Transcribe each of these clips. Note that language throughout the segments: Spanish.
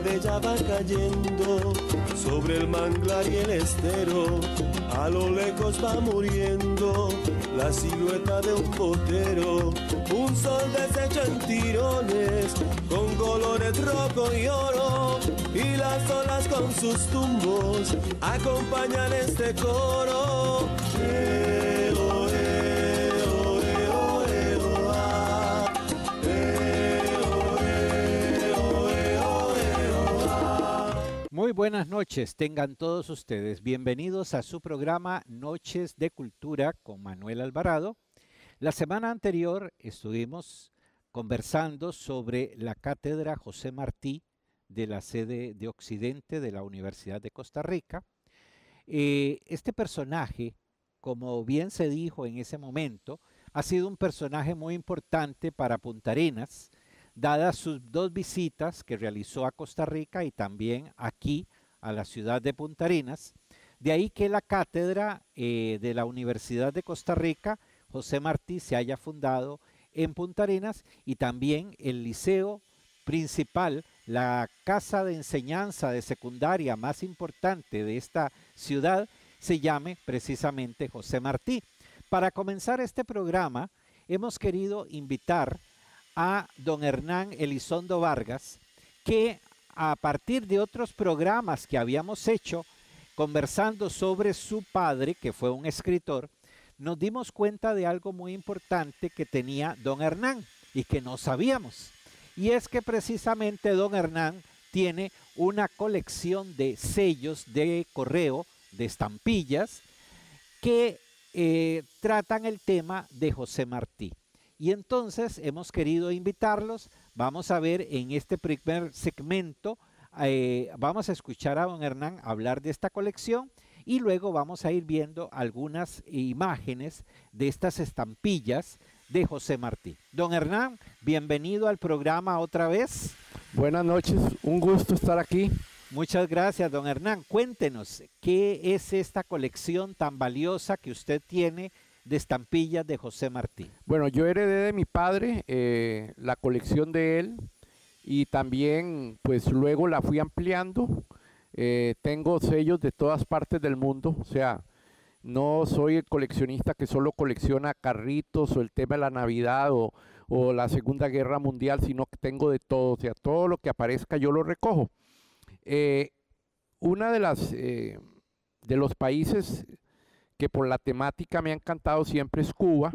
de ella va cayendo sobre el manglar y el estero. A lo lejos va muriendo la silueta de un potero. Un sol deshecho en tirones con colores rojo y oro. Y las olas con sus tumbos acompañan este coro. Muy buenas noches, tengan todos ustedes bienvenidos a su programa Noches de Cultura con Manuel Alvarado. La semana anterior estuvimos conversando sobre la cátedra José Martí de la sede de Occidente de la Universidad de Costa Rica. Eh, este personaje, como bien se dijo en ese momento, ha sido un personaje muy importante para Punta Arenas dadas sus dos visitas que realizó a Costa Rica y también aquí a la ciudad de puntarenas De ahí que la cátedra eh, de la Universidad de Costa Rica, José Martí, se haya fundado en puntarenas y también el liceo principal, la casa de enseñanza de secundaria más importante de esta ciudad, se llame precisamente José Martí. Para comenzar este programa, hemos querido invitar a don Hernán Elizondo Vargas, que a partir de otros programas que habíamos hecho, conversando sobre su padre, que fue un escritor, nos dimos cuenta de algo muy importante que tenía don Hernán y que no sabíamos. Y es que precisamente don Hernán tiene una colección de sellos de correo, de estampillas, que eh, tratan el tema de José Martí. Y entonces hemos querido invitarlos. Vamos a ver en este primer segmento, eh, vamos a escuchar a don Hernán hablar de esta colección y luego vamos a ir viendo algunas imágenes de estas estampillas de José Martí. Don Hernán, bienvenido al programa otra vez. Buenas noches, un gusto estar aquí. Muchas gracias, don Hernán. Cuéntenos, ¿qué es esta colección tan valiosa que usted tiene de estampillas de José martín Bueno, yo heredé de mi padre eh, la colección de él y también pues luego la fui ampliando. Eh, tengo sellos de todas partes del mundo, o sea, no soy el coleccionista que solo colecciona carritos o el tema de la Navidad o, la Segunda Guerra Mundial, sino que tengo de todo, o sea, todo lo que aparezca yo lo recojo. Eh, una de las de los países que por la temática me ha encantado siempre es Cuba.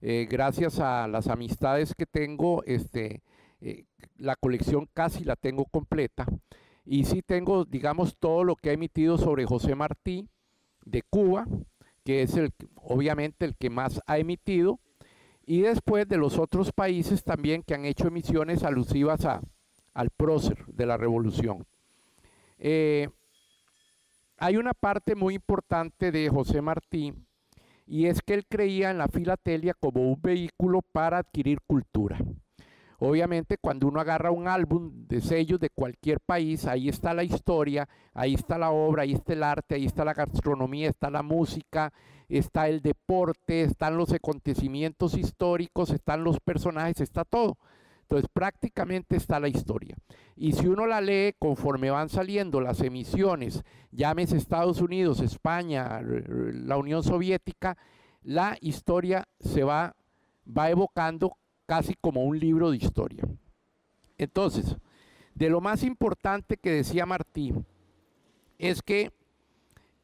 Eh, gracias a las amistades que tengo, este, eh, la colección casi la tengo completa. Y sí tengo, digamos, todo lo que ha emitido sobre José Martí de Cuba, que es el, obviamente el que más ha emitido. Y después de los otros países también que han hecho emisiones alusivas a, al prócer de la revolución. Eh, hay una parte muy importante de José Martí y es que él creía en la filatelia como un vehículo para adquirir cultura. Obviamente cuando uno agarra un álbum de sellos de cualquier país, ahí está la historia, ahí está la obra, ahí está el arte, ahí está la gastronomía, está la música, está el deporte, están los acontecimientos históricos, están los personajes, está todo. Entonces prácticamente está la historia. Y si uno la lee conforme van saliendo las emisiones, llámese Estados Unidos, España, la Unión Soviética, la historia se va, va evocando casi como un libro de historia. Entonces, de lo más importante que decía Martí es que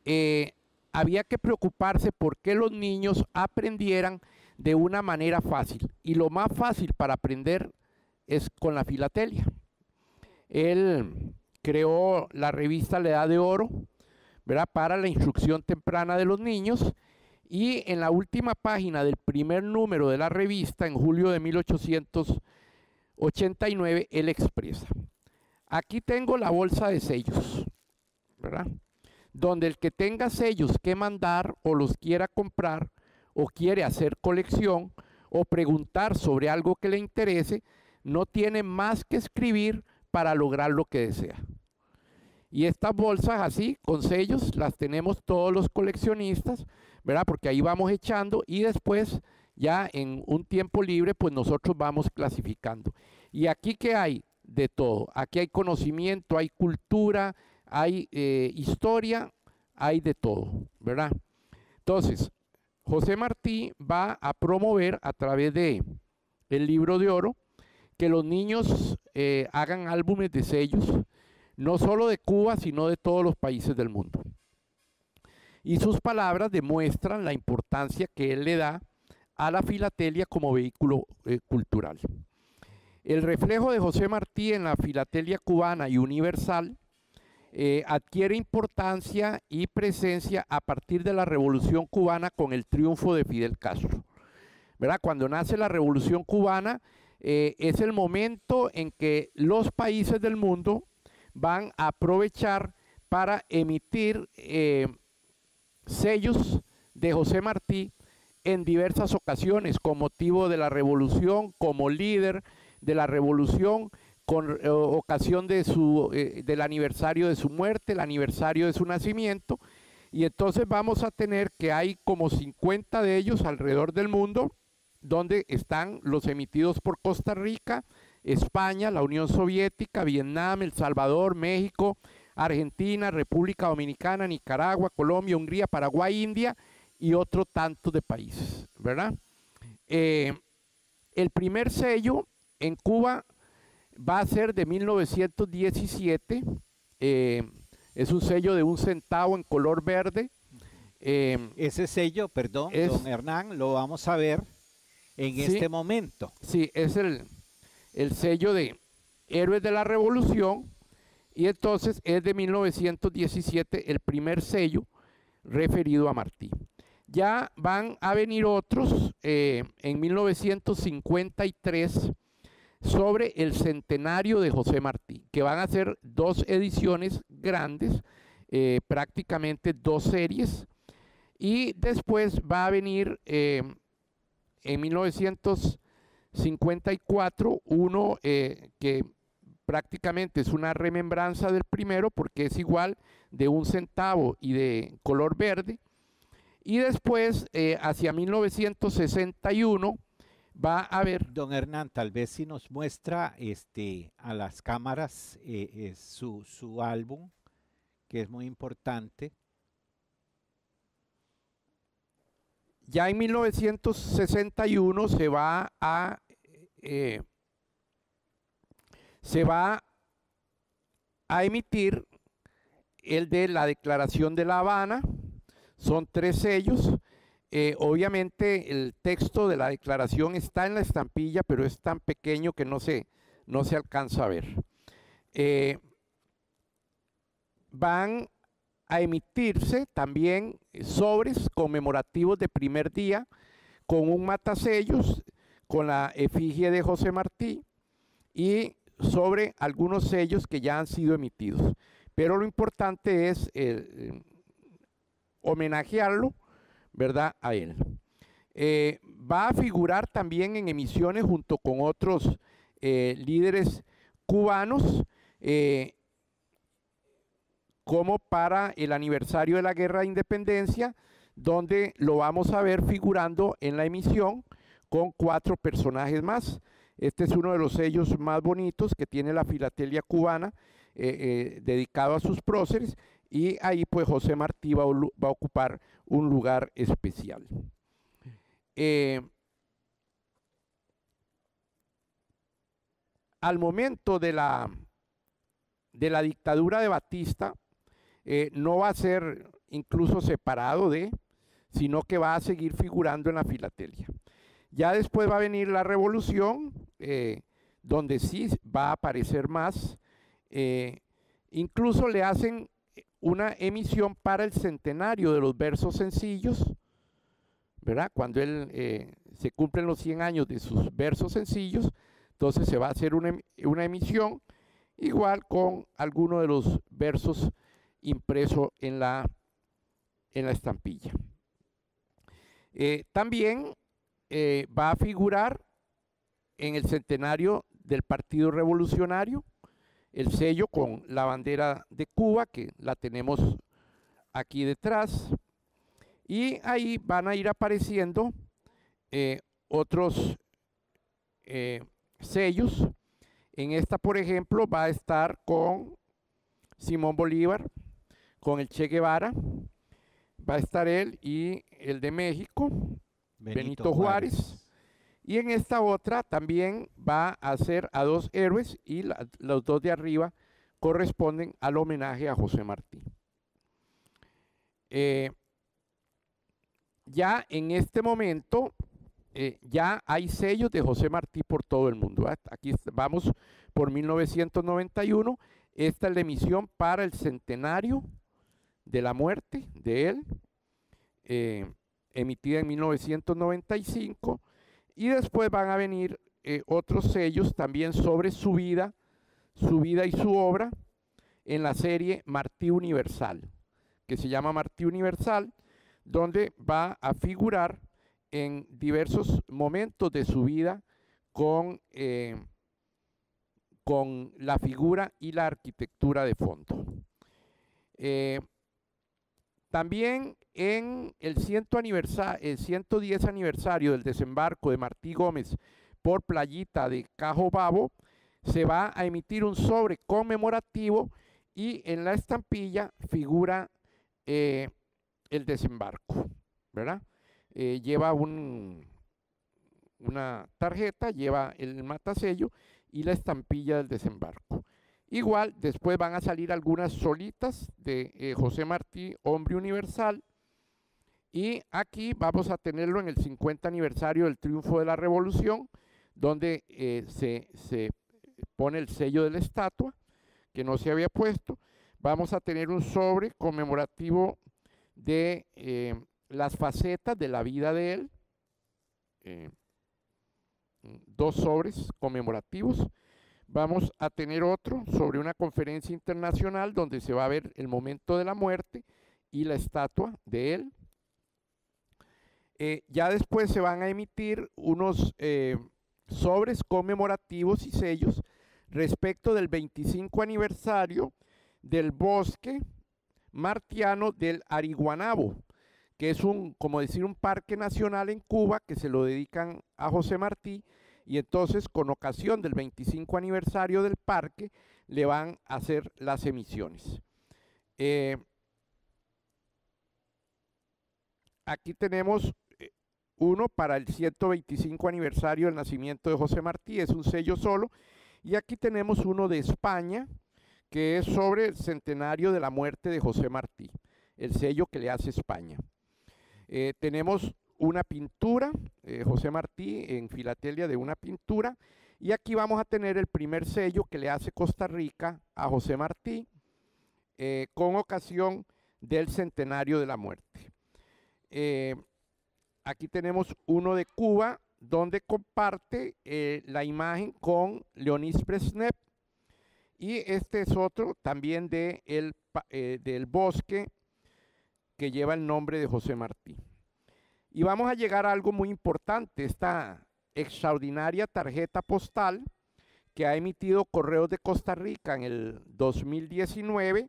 eh, había que preocuparse por qué los niños aprendieran de una manera fácil. Y lo más fácil para aprender es con la filatelia. Él creó la revista La Edad de Oro, ¿verdad? Para la instrucción temprana de los niños. Y en la última página del primer número de la revista, en julio de 1889, él expresa, aquí tengo la bolsa de sellos, ¿verdad? Donde el que tenga sellos que mandar o los quiera comprar o quiere hacer colección o preguntar sobre algo que le interese, no tiene más que escribir para lograr lo que desea. Y estas bolsas así, con sellos, las tenemos todos los coleccionistas, ¿verdad? Porque ahí vamos echando y después ya en un tiempo libre, pues nosotros vamos clasificando. Y aquí ¿qué hay de todo, aquí hay conocimiento, hay cultura, hay eh, historia, hay de todo, ¿verdad? Entonces, José Martí va a promover a través de el libro de oro que los niños eh, hagan álbumes de sellos, no solo de Cuba, sino de todos los países del mundo. Y sus palabras demuestran la importancia que él le da a la filatelia como vehículo eh, cultural. El reflejo de José Martí en la filatelia cubana y universal eh, adquiere importancia y presencia a partir de la Revolución cubana con el triunfo de Fidel Castro. ¿Verdad? Cuando nace la Revolución cubana, eh, es el momento en que los países del mundo van a aprovechar para emitir eh, sellos de José Martí en diversas ocasiones con motivo de la revolución, como líder de la revolución, con eh, ocasión de del aniversario de su muerte, el aniversario de su nacimiento. Y entonces vamos a tener que hay como 50 de ellos alrededor del mundo donde están los emitidos por Costa Rica, España, la Unión Soviética, Vietnam, El Salvador, México, Argentina, República Dominicana, Nicaragua, Colombia, Hungría, Paraguay, India y otro tanto de países, ¿verdad? Eh, el primer sello en Cuba va a ser de 1917, eh, es un sello de un centavo en color verde. Eh, Ese sello, perdón, don Hernán, lo vamos a ver en este momento. Sí, es el, sello de Héroes de la Revolución y entonces es de 1917 el primer sello referido a Martí. Ya van a venir otros eh, en 1953 sobre el centenario de José Martí, que van a ser dos ediciones grandes, eh, prácticamente dos series, y después va a venir eh, en 1954 uno eh, que prácticamente es una remembranza del primero porque es igual de un centavo y de color verde. Y después, eh, hacia 1961, va a haber... Don Hernán, tal vez si nos muestra este, a las cámaras eh, su, su, álbum, que es muy importante. Ya en 1961 se va a, eh, se va a emitir el de la Declaración de La Habana, son tres sellos. Eh, obviamente el texto de la declaración está en la estampilla, pero es tan pequeño que no se, no se alcanza a ver. Eh, van a emitirse también eh, sobres conmemorativos de primer día con un matasellos con la efigie de José Martí y sobre algunos sellos que ya han sido emitidos. Pero lo importante es eh, eh, homenajearlo, ¿verdad? A él. va a figurar también en emisiones junto con otros líderes cubanos como para el aniversario de la Guerra de Independencia, donde lo vamos a ver figurando en la emisión con cuatro personajes más. Este es uno de los sellos más bonitos que tiene la filatelia cubana, eh, eh, dedicado a sus próceres, y ahí pues José Martí va, a ocupar un lugar especial. Eh, al momento de la, de la dictadura de Batista, eh, no va a ser incluso separado de, sino que va a seguir figurando en la filatelia. Ya después va a venir la revolución, eh, donde sí va a aparecer más. Eh, incluso le hacen una emisión para el centenario de los versos sencillos, ¿verdad? Cuando él se cumplen los 100 años de sus versos sencillos, entonces se va a hacer una, emisión igual con alguno de los versos impreso en la, en la estampilla. Eh, también eh, va a figurar en el centenario del Partido Revolucionario el sello con la bandera de Cuba, que la tenemos aquí detrás. Y ahí van a ir apareciendo eh, otros sellos. En esta, por ejemplo, va a estar con Simón Bolívar, con el Che Guevara. Va a estar él y el de México, Benito, Juárez. Y en esta otra también va a ser a dos héroes y los dos de arriba corresponden al homenaje a José Martí. Eh, ya en este momento, eh, ya hay sellos de José Martí por todo el mundo. Aquí vamos por 1991. Esta es la emisión para el centenario de la muerte de él, eh, emitida en 1995, y después van a venir eh, otros sellos también sobre su vida, su vida y su obra en la serie Martí Universal, que se llama Martí Universal, donde va a figurar en diversos momentos de su vida con, eh, con la figura y la arquitectura de fondo. También en el, 110 aniversario del desembarco de Martí Gómez por playita de Cajo Babo, se va a emitir un sobre conmemorativo y en la estampilla figura eh, el desembarco, ¿verdad? Eh, lleva una tarjeta, lleva el matasello y la estampilla del desembarco. Igual, después van a salir algunas solitas de eh, José Martí, Hombre Universal. Y aquí vamos a tenerlo en el 50 aniversario del triunfo de la revolución, donde eh, se, pone el sello de la estatua, que no se había puesto. Vamos a tener un sobre conmemorativo de eh, las facetas de la vida de él. dos sobres conmemorativos Vamos a tener otro sobre una conferencia internacional donde se va a ver el momento de la muerte y la estatua de él. Eh, ya después se van a emitir unos eh, sobres conmemorativos y sellos respecto del 25 aniversario del bosque martiano del Ariguanabo, que es un, como decir, un parque nacional en Cuba que se lo dedican a José Martí y entonces, con ocasión del 25 aniversario del parque, le van a hacer las emisiones. Eh, aquí tenemos eh, uno para el 125 aniversario del nacimiento de José Martí, es un sello solo. Y aquí tenemos uno de España, que es sobre el centenario de la muerte de José Martí, el sello que le hace España. Eh, tenemos una pintura, eh, José Martí en filatelia de una pintura, y aquí vamos a tener el primer sello que le hace Costa Rica a José Martí eh, con ocasión del centenario de la muerte. Eh, aquí tenemos uno de Cuba donde comparte la imagen con Leonis Presnep y este es otro también de el, del bosque que lleva el nombre de José Martí. Y vamos a llegar a algo muy importante, esta extraordinaria tarjeta postal que ha emitido Correos de Costa Rica en el 2019,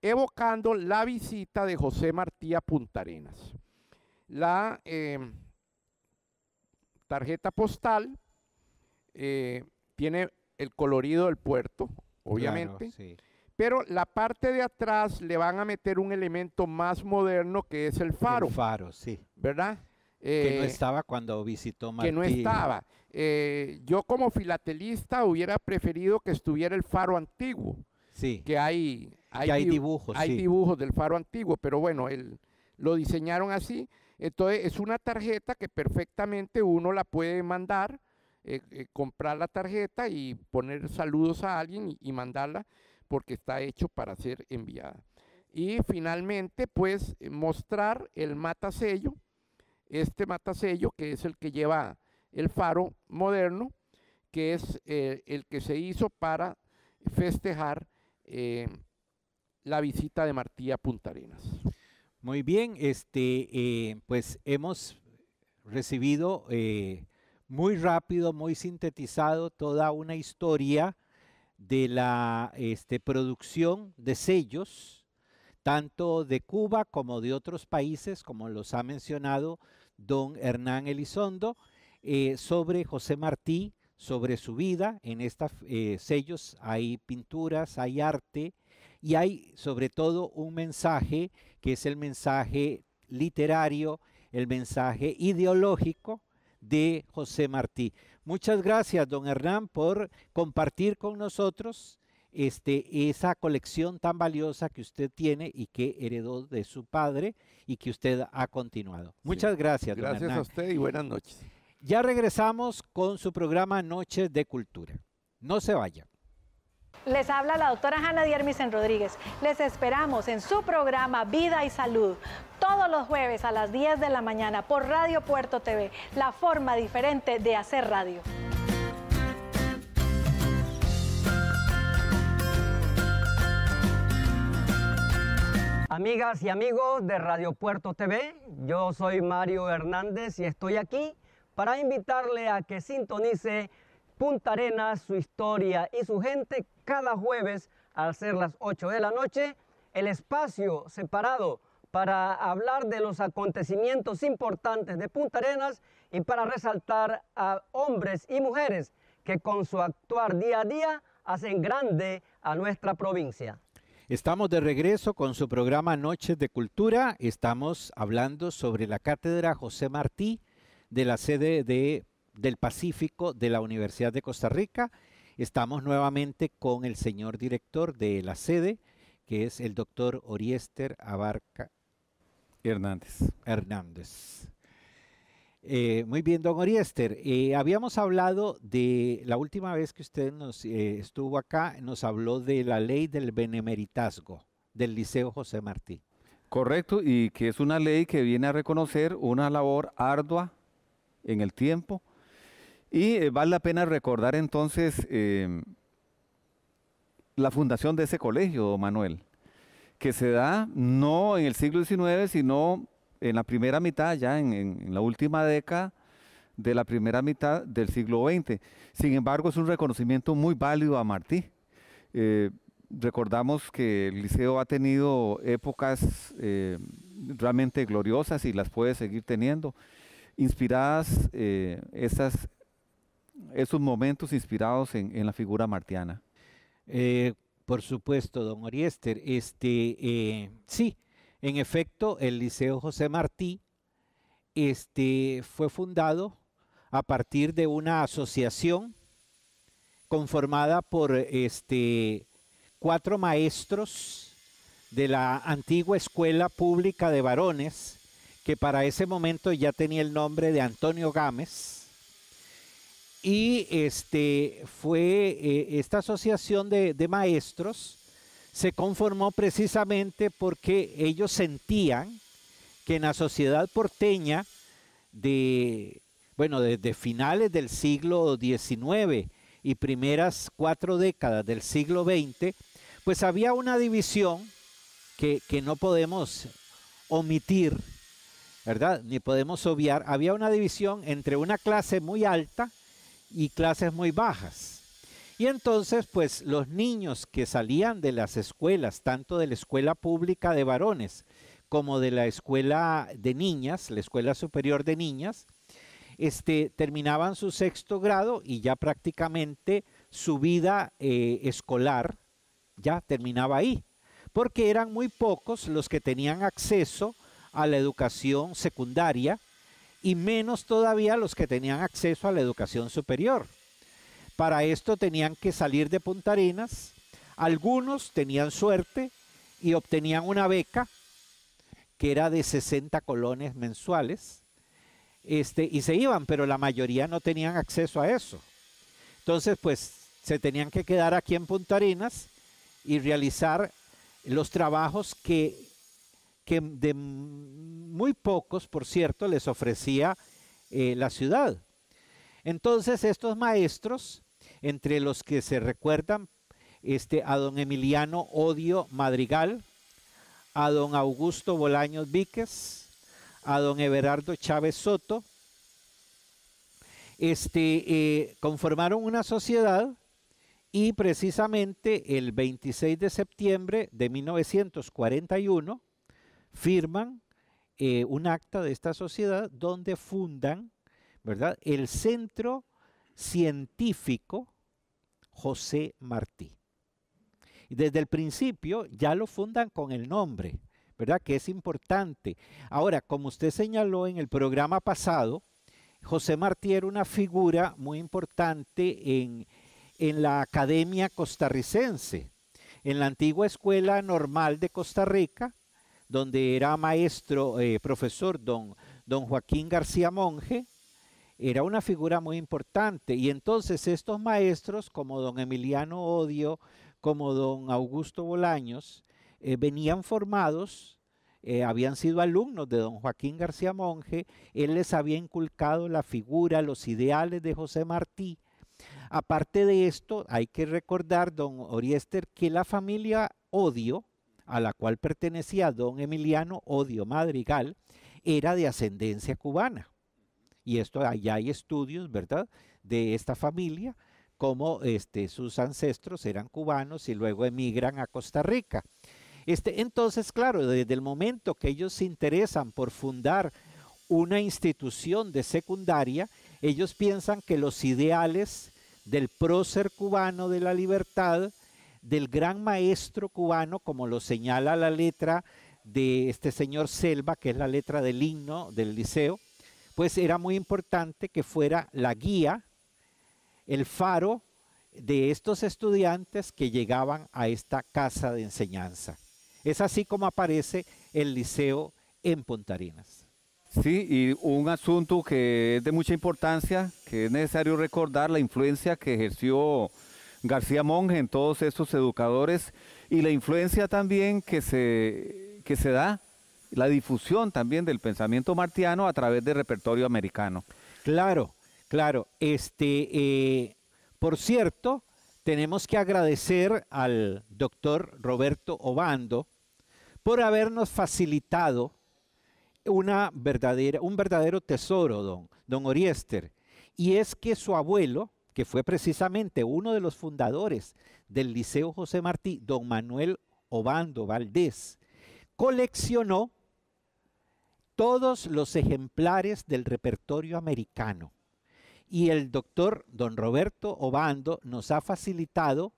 evocando la visita de José Martí a Punta Arenas. La em, tarjeta postal eh, tiene el colorido del puerto, obviamente. Pero la parte de atrás le van a meter un elemento más moderno que es el faro. El faro, sí. ¿Verdad? que no eh, estaba cuando visitó María. Que no estaba. Eh, yo como filatelista hubiera preferido que estuviera el faro antiguo. Sí. Que hay, hay, dibujos. Hay dibujos del faro antiguo, pero bueno, él lo diseñaron así. Entonces es una tarjeta que perfectamente uno la puede mandar, eh, comprar la tarjeta y poner saludos a alguien y mandarla porque está hecho para ser enviada. Y finalmente, pues eh, mostrar el matasello, este matasello que es el que lleva el faro moderno, que es eh, el que se hizo para festejar eh, la visita de Martí a Muy bien, este, pues hemos recibido muy rápido, muy sintetizado toda una historia de la este, producción de sellos, tanto de Cuba como de otros países, como los ha mencionado don Hernán Elizondo, eh, sobre José Martí, sobre su vida. En estos eh, sellos hay pinturas, hay arte y hay sobre todo un mensaje que es el mensaje literario, el mensaje ideológico de José Martí. Muchas gracias, don Hernán, por compartir con nosotros este, esa colección tan valiosa que usted tiene y que heredó de su padre y que usted ha continuado. Muchas gracias. Gracias don Hernán. a usted y buenas noches. Ya regresamos con su programa Noches de Cultura. No se vaya. Les habla la doctora Hanna Diermisen Rodríguez. Les esperamos en su programa Vida y Salud, todos los jueves a las 10 de la mañana por Radio Puerto TV, la forma diferente de hacer radio. Amigas y amigos de Radio Puerto TV, yo soy Mario Hernández y estoy aquí para invitarle a que sintonice Punta Arenas, su historia y su gente cada jueves al ser las 8 de la noche, el espacio separado para hablar de los acontecimientos importantes de Punta Arenas y para resaltar a hombres y mujeres que con su actuar día a día hacen grande a nuestra provincia. Estamos de regreso con su programa Noches de Cultura. Estamos hablando sobre la cátedra José Martí de la sede del Pacífico de la Universidad de Costa Rica Estamos nuevamente con el señor director de la sede, que es el doctor Oriester Abarca Hernández. Hernández. Eh, muy bien, don Oriester. Eh, habíamos hablado de la última vez que usted nos eh, estuvo acá, nos habló de la ley del benemeritazgo del Liceo José Martí. Correcto, y que es una ley que viene a reconocer una labor ardua en el tiempo y eh, vale la pena recordar entonces em, la fundación de ese colegio, Manuel, que se da no en el siglo XIX, sino en la primera mitad, ya en, la última década de la primera mitad del siglo XX. Sin embargo, es un reconocimiento muy válido a Martí. Eh, recordamos que el liceo ha tenido épocas eh, realmente gloriosas y las puede seguir teniendo, inspiradas esas esos momentos inspirados en, la figura martiana. Eh, por supuesto, don Oriester. Este, eh, sí, en efecto, el Liceo José Martí este, fue fundado a partir de una asociación conformada por este, cuatro maestros de la antigua Escuela Pública de Varones, que para ese momento ya tenía el nombre de Antonio Gámez y este, fue eh, esta asociación de, maestros se conformó precisamente porque ellos sentían que en la sociedad porteña de, bueno, desde finales del siglo XIX y primeras cuatro décadas del siglo XX, pues había una división que, que, no podemos omitir, ¿verdad? Ni podemos obviar. Había una división entre una clase muy alta y clases muy bajas. Y entonces, pues los niños que salían de las escuelas, tanto de la escuela pública de varones como de la escuela de niñas, la escuela superior de niñas, este, terminaban su sexto grado y ya prácticamente su vida eh, escolar ya terminaba ahí, porque eran muy pocos los que tenían acceso a la educación secundaria y menos todavía los que tenían acceso a la educación superior. Para esto tenían que salir de Arenas, algunos tenían suerte y obtenían una beca que era de 60 colones mensuales este, y se iban, pero la mayoría no tenían acceso a eso. Entonces, pues se tenían que quedar aquí en Arenas y realizar los trabajos que que de muy pocos, por cierto, les ofrecía eh, la ciudad. Entonces estos maestros, entre los que se recuerdan este, a don Emiliano Odio Madrigal, a don Augusto Bolaños Víquez, a don Everardo Chávez Soto, este, eh, conformaron una sociedad y precisamente el 26 de septiembre de 1941 firman eh, un acta de esta sociedad donde fundan, ¿verdad? El Centro Científico José Martí. Desde el principio ya lo fundan con el nombre, ¿verdad? Que es importante. Ahora, como usted señaló en el programa pasado, José Martí era una figura muy importante en la academia costarricense, en la antigua escuela normal de Costa Rica, donde era maestro, eh, profesor don, don Joaquín García Monge, era una figura muy importante. Y entonces estos maestros, como don Emiliano Odio, como don Augusto Bolaños, eh, venían formados, eh, habían sido alumnos de don Joaquín García Monge, él les había inculcado la figura, los ideales de José Martí. Aparte de esto, hay que recordar, don Oriester, que la familia Odio a la cual pertenecía don Emiliano Odio Madrigal, era de ascendencia cubana. Y esto, allá hay estudios, ¿verdad?, de esta familia, como este, sus ancestros eran cubanos y luego emigran a Costa Rica. Este, entonces, claro, desde el momento que ellos se interesan por fundar una institución de secundaria, ellos piensan que los ideales del prócer cubano de la libertad del gran maestro cubano, como lo señala la letra de este señor Selva, que es la letra del himno del liceo, pues era muy importante que fuera la guía, el faro de estos estudiantes que llegaban a esta casa de enseñanza. Es así como aparece el liceo en Pontarinas. Sí, y un asunto que es de mucha importancia, que es necesario recordar la influencia que ejerció García Monge, en todos estos educadores y la influencia también que se, que se da, la difusión también del pensamiento martiano a través del repertorio americano. Claro, claro. Este, eh, por cierto, tenemos que agradecer al doctor Roberto Obando por habernos facilitado una verdadera, un verdadero tesoro, don, don Oriester. Y es que su abuelo, que fue precisamente uno de los fundadores del Liceo José Martí, don Manuel Obando Valdés, coleccionó todos los ejemplares del repertorio americano. Y el doctor don Roberto Obando nos ha facilitado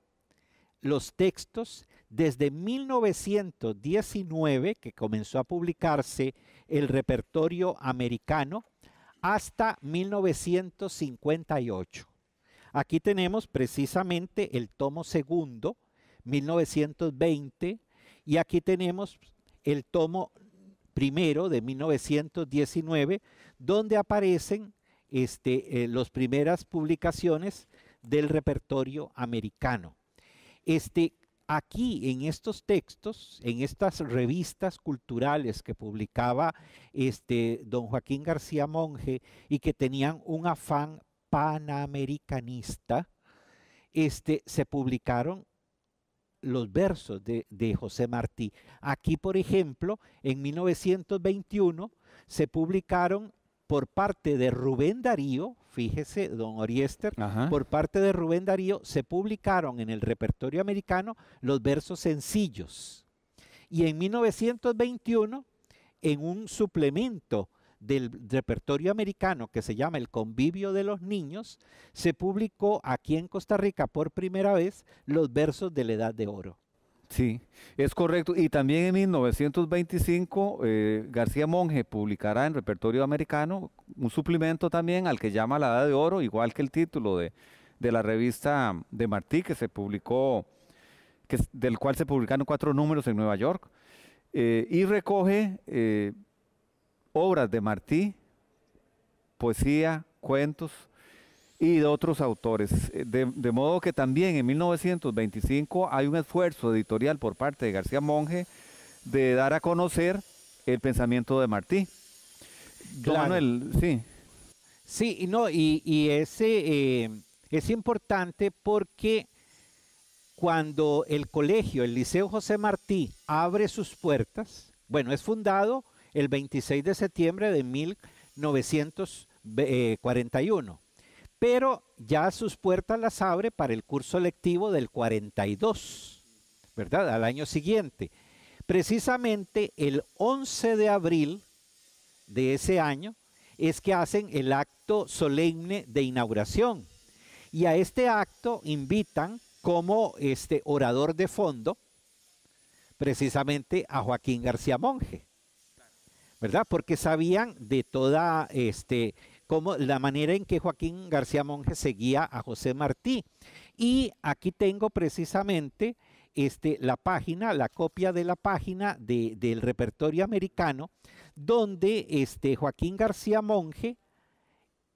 los textos desde 1919, que comenzó a publicarse el repertorio americano, hasta 1958. Aquí tenemos precisamente el tomo segundo, 1920, y aquí tenemos el tomo primero de 1919, donde aparecen este, eh, las primeras publicaciones del repertorio americano. Este, aquí en estos textos, en estas revistas culturales que publicaba este, don Joaquín García Monge y que tenían un afán panamericanista, este, se publicaron los versos de, José Martí. Aquí, por ejemplo, en 1921 se publicaron por parte de Rubén Darío, fíjese, don Oriester, por parte de Rubén Darío se publicaron en el repertorio americano los versos sencillos. Y en 1921, en un suplemento del repertorio americano que se llama El convivio de los niños, se publicó aquí en Costa Rica por primera vez los versos de la Edad de Oro. Sí, es correcto. Y también en 1925 eh, García Monge publicará en Repertorio Americano un suplemento también al que llama La Edad de Oro, igual que el título de, de la revista de Martí, que se publicó, que, del cual se publicaron cuatro números en Nueva York. Eh, y recoge eh, obras de Martí, poesía, cuentos y de otros autores. Eh, de, modo que también en 1925 hay un esfuerzo editorial por parte de García Monge de dar a conocer el pensamiento de Martí. Manuel, sí. Sí, y no, y, ese eh, eh, es importante porque cuando el colegio, el Liceo José Martí, abre sus puertas, bueno, es fundado el 26 de septiembre de 1941. Eh, Pero ya sus puertas las abre para el curso lectivo del 42, ¿verdad? Al año siguiente. Precisamente el 11 de abril de ese año es que hacen el acto solemne de inauguración. Y a este acto invitan como este orador de fondo precisamente a Joaquín García Monge. ¿verdad? Porque sabían de toda este como la manera en que Joaquín García Monge seguía a José Martí. Y aquí tengo precisamente este, la página, la copia de la página del repertorio americano, donde este, Joaquín García Monge,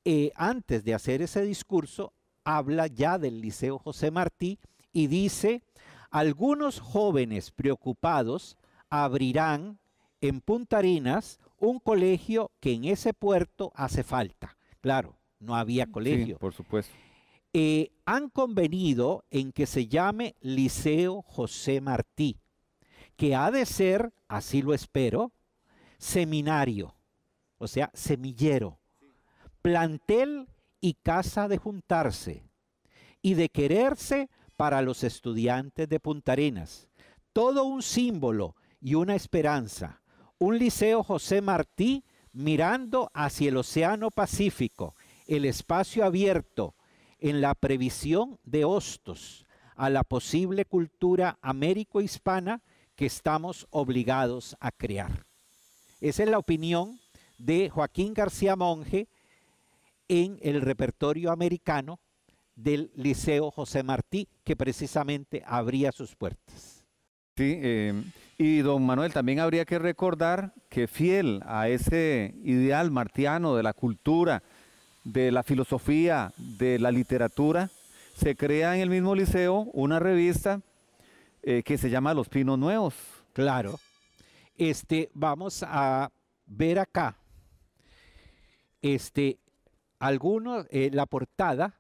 eh, antes de hacer ese discurso, habla ya del Liceo José Martí y dice, algunos jóvenes preocupados abrirán en Punta Arenas un colegio que en ese puerto hace falta. Claro, no había colegio. Sí, por supuesto. Eh, han convenido en que se llame Liceo José Martí, que ha de ser, así lo espero, seminario, o sea, semillero, plantel y casa de juntarse y de quererse para los estudiantes de Punta Arenas. Todo un símbolo y una esperanza un Liceo José Martí mirando hacia el Océano Pacífico, el espacio abierto en la previsión de hostos a la posible cultura américo-hispana que estamos obligados a crear. Esa es la opinión de Joaquín García Monge en el repertorio americano del Liceo José Martí, que precisamente abría sus puertas. Sí, eh, y don Manuel, también habría que recordar que fiel a ese ideal martiano de la cultura, de la filosofía, de la literatura, se crea en el mismo liceo una revista eh, que se llama Los Pinos Nuevos. Claro. Este, vamos a ver acá. Este, algunos, eh, la portada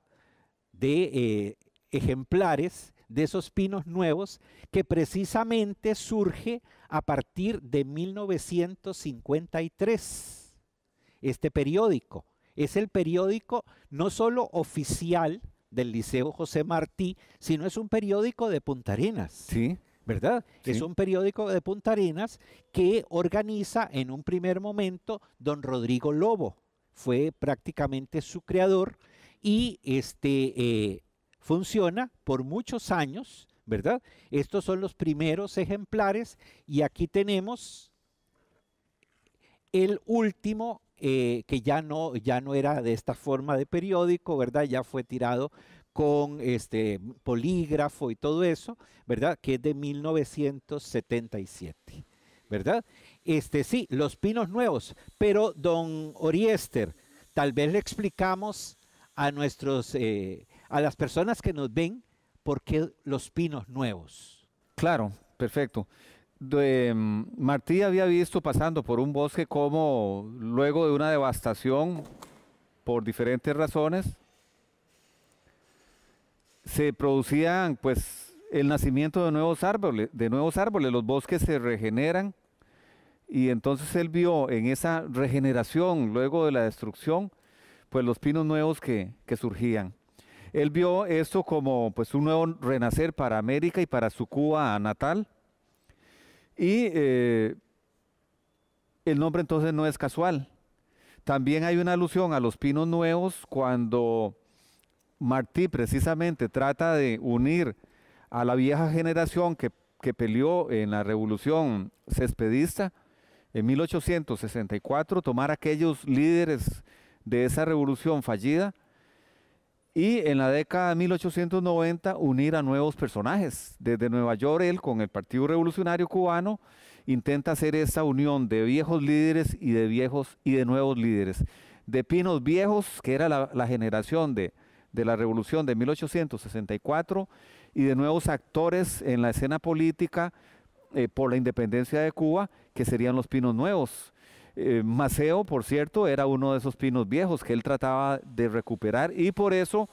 de eh, ejemplares de esos pinos nuevos que precisamente surge a partir de 1953. Este periódico es el periódico no solo oficial del Liceo José Martí, sino es un periódico de Punta Arenas. Sí. ¿verdad? Es un periódico de Punta Arenas que organiza en un primer momento don Rodrigo Lobo. Fue prácticamente su creador y este, eh, funciona por muchos años, ¿verdad? Estos son los primeros ejemplares y aquí tenemos el último eh, que ya no, ya no era de esta forma de periódico, ¿verdad? Ya fue tirado con este polígrafo y todo eso, ¿verdad? Que es de 1977, ¿verdad? Este sí, los pinos nuevos, pero don Oriester, tal vez le explicamos a nuestros eh, a las personas que nos ven por qué los pinos nuevos. Claro, perfecto. Mm, Martí había visto pasando por un bosque como luego de una devastación por diferentes razones se producían pues el nacimiento de nuevos árboles, de nuevos árboles, los bosques se regeneran y entonces él vio en esa regeneración luego de la destrucción pues los pinos nuevos que surgían. Él vio esto como pues, un nuevo renacer para América y para su Cuba natal. Y eh, el nombre entonces no es casual. También hay una alusión a los pinos nuevos cuando Martí precisamente trata de unir a la vieja generación que, que peleó en la revolución cespedista en 1864, tomar aquellos líderes de esa revolución fallida y en la década de 1890 unir a nuevos personajes. Desde Nueva York, él con el Partido Revolucionario Cubano intenta hacer esa unión de viejos líderes y de viejos y de nuevos líderes. De Pinos Viejos, que era la, generación de, la revolución de 1864, y de nuevos actores en la escena política eh, por la independencia de Cuba, que serían los Pinos Nuevos. Eh, Maceo, por cierto, era uno de esos pinos viejos que él trataba de recuperar y por eso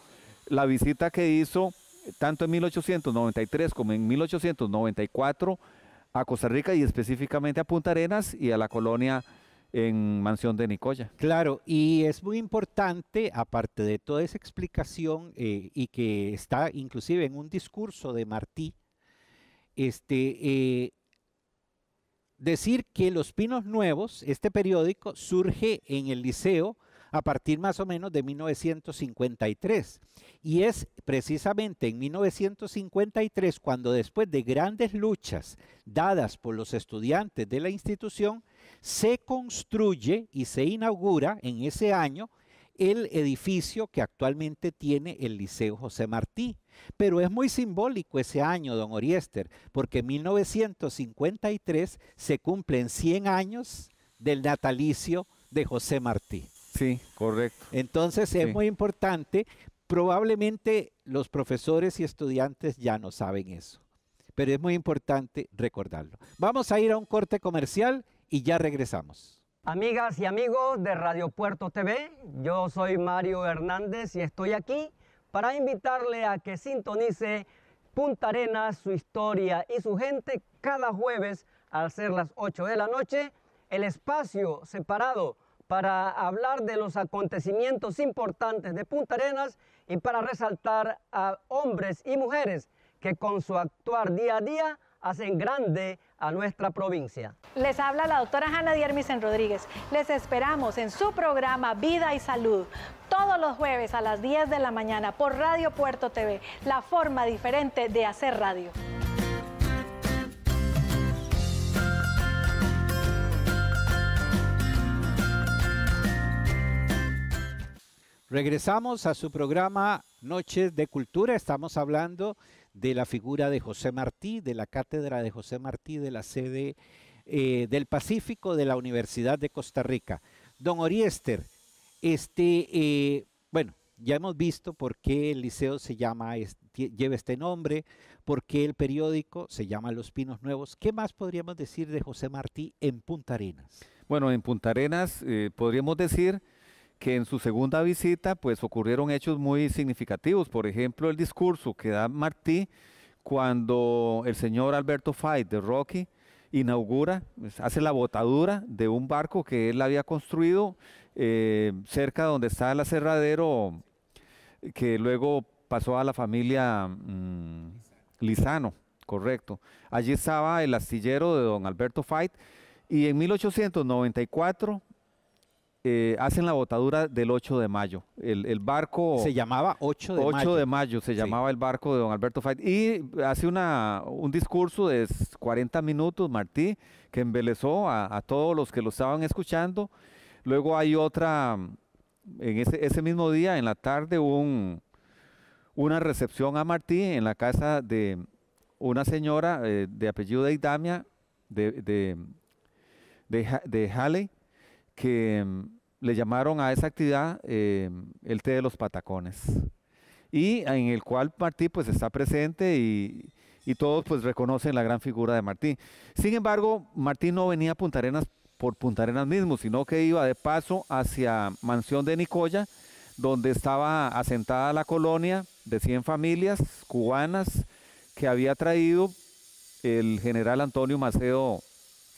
la visita que hizo tanto en 1893 como en 1894 a Costa Rica y específicamente a Punta Arenas y a la colonia en Mansión de Nicoya. Claro, y es muy importante, aparte de toda esa explicación eh, y que está inclusive en un discurso de Martí, este, eh, decir que Los Pinos Nuevos, este periódico, surge en el liceo a partir más o menos de 1953. Y es precisamente en 1953 cuando después de grandes luchas dadas por los estudiantes de la institución, se construye y se inaugura en ese año el edificio que actualmente tiene el Liceo José Martí. Pero es muy simbólico ese año, don Oriester, porque en 1953 se cumplen 100 años del natalicio de José Martí. Sí, correcto. Entonces es muy importante. Probablemente los profesores y estudiantes ya no saben eso, pero es muy importante recordarlo. Vamos a ir a un corte comercial y ya regresamos. Amigas y amigos de Radio Puerto TV, yo soy Mario Hernández y estoy aquí para invitarle a que sintonice Punta Arenas, su historia y su gente cada jueves al ser las 8 de la noche, el espacio separado para hablar de los acontecimientos importantes de Punta Arenas y para resaltar a hombres y mujeres que con su actuar día a día hacen grande a nuestra provincia. Les habla la doctora Hanna Diermisen Rodríguez. Les esperamos en su programa Vida y Salud todos los jueves a las 10 de la mañana por Radio Puerto TV, la forma diferente de hacer radio. Regresamos a su programa Noches de Cultura. Estamos hablando de la figura de José Martí, de la cátedra de José Martí, de la sede eh, del Pacífico de la Universidad de Costa Rica. Don Oriester, este, eh, bueno, ya hemos visto por qué el liceo se llama, lleva este nombre, por qué el periódico se llama Los Pinos Nuevos. ¿Qué más podríamos decir de José Martí en Punta Arenas? Bueno, en Punta Arenas eh, podríamos decir que en su segunda visita pues ocurrieron hechos muy significativos, por ejemplo el discurso que da Martí cuando el señor Alberto Fay de Rocky inaugura, pues, hace la botadura de un barco que él había construido eh, cerca donde está el aserradero eh, que luego pasó a la familia mm, Lizano, correcto. Allí estaba el astillero de don Alberto Fight y en 1894 eh, hacen la botadura del 8 de mayo. El, barco... Se llamaba 8 de mayo. 8 de mayo se llamaba el barco de don Alberto Fight. Y hace un discurso de 40 minutos, Martí, que embelezó a, a todos los que lo estaban escuchando. Luego hay otra, en ese, mismo día, en la tarde, una recepción a Martí en la casa de una señora eh, de apellido de Idamia, de, de, que mm, le llamaron a esa actividad eh, el té de los patacones. Y en el cual Martí pues está presente y, todos pues reconocen la gran figura de Martí. Sin embargo, Martí no venía a Punta Arenas por Punta Arenas mismo, sino que iba de paso hacia Mansión de Nicoya, donde estaba asentada la colonia de 100 familias cubanas que había traído el general Antonio Maceo,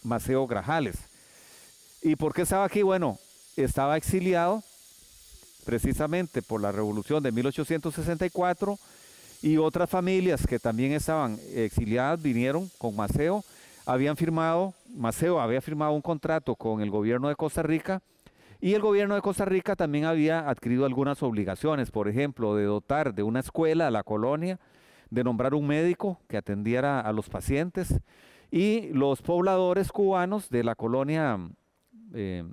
Maceo Grajales. ¿Y por qué estaba aquí? Bueno, estaba exiliado precisamente por la revolución de 1864 y otras familias que también estaban exiliadas vinieron con Maceo habían firmado, Maceo había firmado un contrato con el gobierno de Costa Rica y el gobierno de Costa Rica también había adquirido algunas obligaciones, por ejemplo, de dotar de una escuela a la colonia, de nombrar un médico que atendiera a los pacientes y los pobladores cubanos de la colonia eh,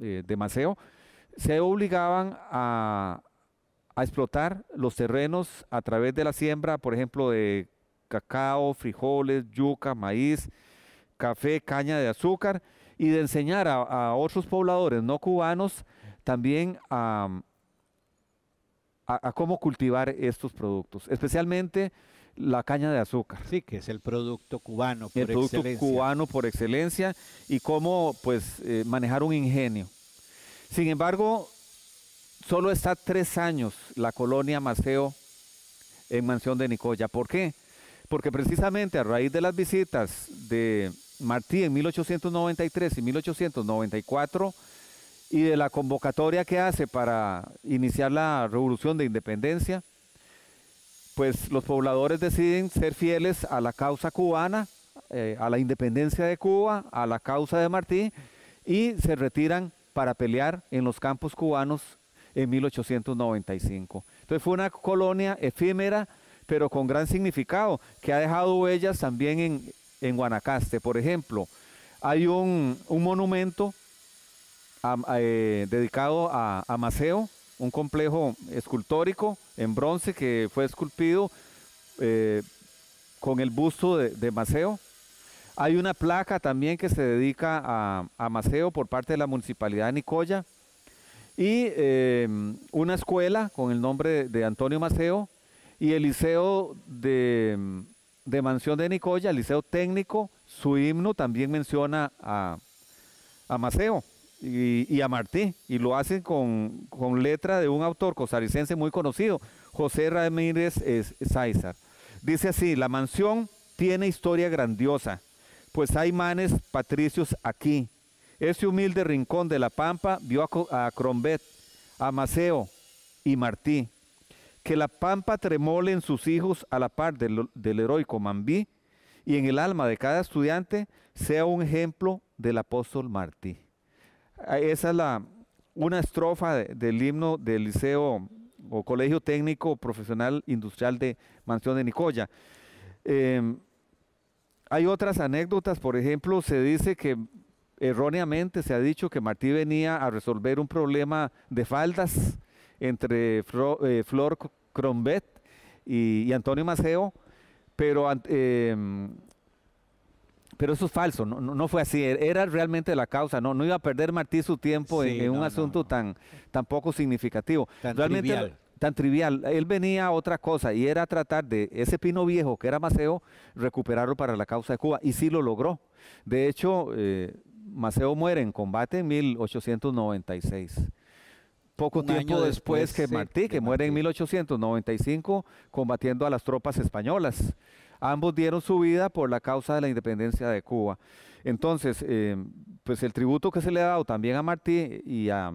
eh, de Maceo se obligaban a explotar los terrenos a través de la siembra, por ejemplo, de cacao, frijoles, yuca, maíz, café, caña de azúcar y de enseñar a, otros pobladores no cubanos también a, cómo cultivar estos productos, especialmente la caña de azúcar. Sí, que es el producto cubano por el producto cubano por excelencia y cómo pues eh, manejar un ingenio. Sin embargo, solo está tres años la colonia Maceo en Mansión de Nicoya. ¿Por qué? porque precisamente a raíz de las visitas de Martí en 1893 y 1894 y de la convocatoria que hace para iniciar la revolución de independencia, pues los pobladores deciden ser fieles a la causa cubana, eh, a la independencia de Cuba, a la causa de Martí, y se retiran para pelear en los campos cubanos en 1895. Entonces fue una colonia efímera, pero con gran significado, que ha dejado huellas también en, Guanacaste. Por ejemplo, hay un, monumento eh, dedicado a, Maceo, un complejo escultórico en bronce que fue esculpido eh, con el busto de, de, Maceo. Hay una placa también que se dedica a, Maceo por parte de la Municipalidad de Nicoya. Y eh, una escuela con el nombre de Antonio Maceo, y el liceo de, Mansión de Nicoya, el liceo técnico, su himno también menciona a, Maceo y, a Martí, y lo hacen con, letra de un autor costarricense muy conocido, José Ramírez Sáizar. Dice así, la mansión tiene historia grandiosa, pues hay manes patricios aquí. Ese humilde rincón de la Pampa vio a Crombet, a Maceo y Martí, que la pampa tremole en sus hijos a la par del, heroico Mambí y en el alma de cada estudiante sea un ejemplo del apóstol Martí. Ah, esa es la, una estrofa del himno del Liceo o Colegio Técnico Profesional Industrial de Mansión de Nicoya. Em, hay otras anécdotas, por ejemplo, se dice que erróneamente se ha dicho que Martí venía a resolver un problema de faldas entre eh, Flor Crombet y, Antonio Maceo, pero, em, pero eso es falso, no, fue así, er, era realmente la causa, no, iba a perder Martí su tiempo en, un asunto tan, poco significativo. Tan trivial tan trivial. Él venía a otra cosa y era tratar de ese pino viejo que era Maceo, recuperarlo para la causa de Cuba. Y sí lo logró. De hecho, eh, Maceo muere en combate en 1896. Poco tiempo después, que Martí, que muere en 1895 combatiendo a las tropas españolas. Ambos dieron su vida por la causa de la independencia de Cuba. Entonces, eh, pues el tributo que se le ha dado también a Martí y a,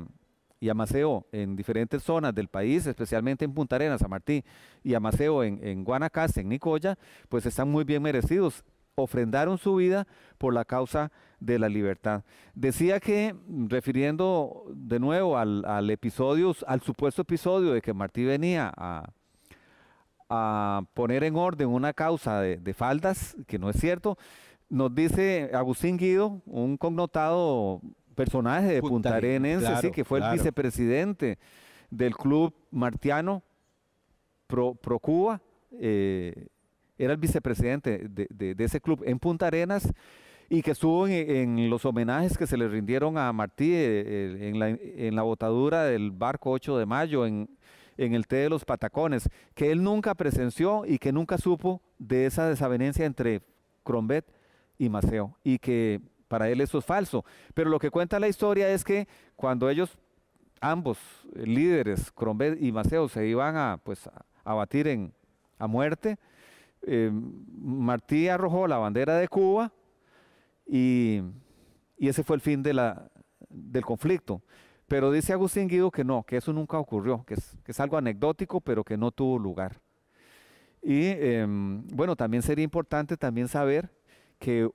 y Maceo en diferentes zonas del país, especialmente en Punta Arenas, a Martí y a Maceo en, en Guanacaste, en Nicoya, pues están muy bien merecidos ofrendaron su vida por la causa de la libertad. Decía que, refiriendo de nuevo al, episodio, al supuesto episodio de que Martí venía a, poner en orden una causa de, faldas, que no es cierto, nos dice Agustín Guido, un connotado personaje de Punta que fue el vicepresidente del club martiano pro, Cuba. Eh, era el vicepresidente de, ese club en Punta Arenas y que estuvo en, los homenajes que se le rindieron a Martí eh, en la, botadura del barco 8 de mayo, en, el té de los patacones, que él nunca presenció y que nunca supo de esa desavenencia entre Crombet y Maceo, y que para él eso es falso. Pero lo que cuenta la historia es que cuando ellos, ambos líderes, Crombet y Maceo, se iban a, pues, batir en, a muerte, eh, Martí arrojó la bandera de Cuba y, ese fue el fin del conflicto. Pero dice Agustín Guido que no, que eso nunca ocurrió, que es, algo anecdótico, pero que no tuvo lugar. Y em, bueno, también sería importante también saber que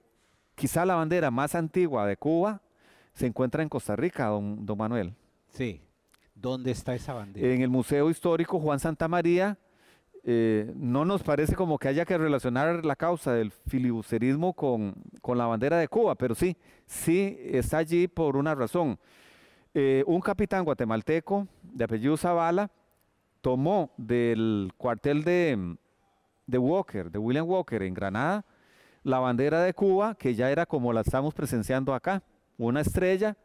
quizá la bandera más antigua de Cuba se encuentra en Costa Rica, don Manuel. Sí, ¿dónde está esa bandera? En el Museo Histórico Juan Santa María, eh, no nos parece como que haya que relacionar la causa del filibusterismo con, la bandera de Cuba, pero sí, sí está allí por una razón. Eh, un capitán guatemalteco de apellido Zavala tomó del cuartel de, de Walker, de William Walker en Granada, la bandera de Cuba, que ya era como la estamos presenciando acá, una estrella,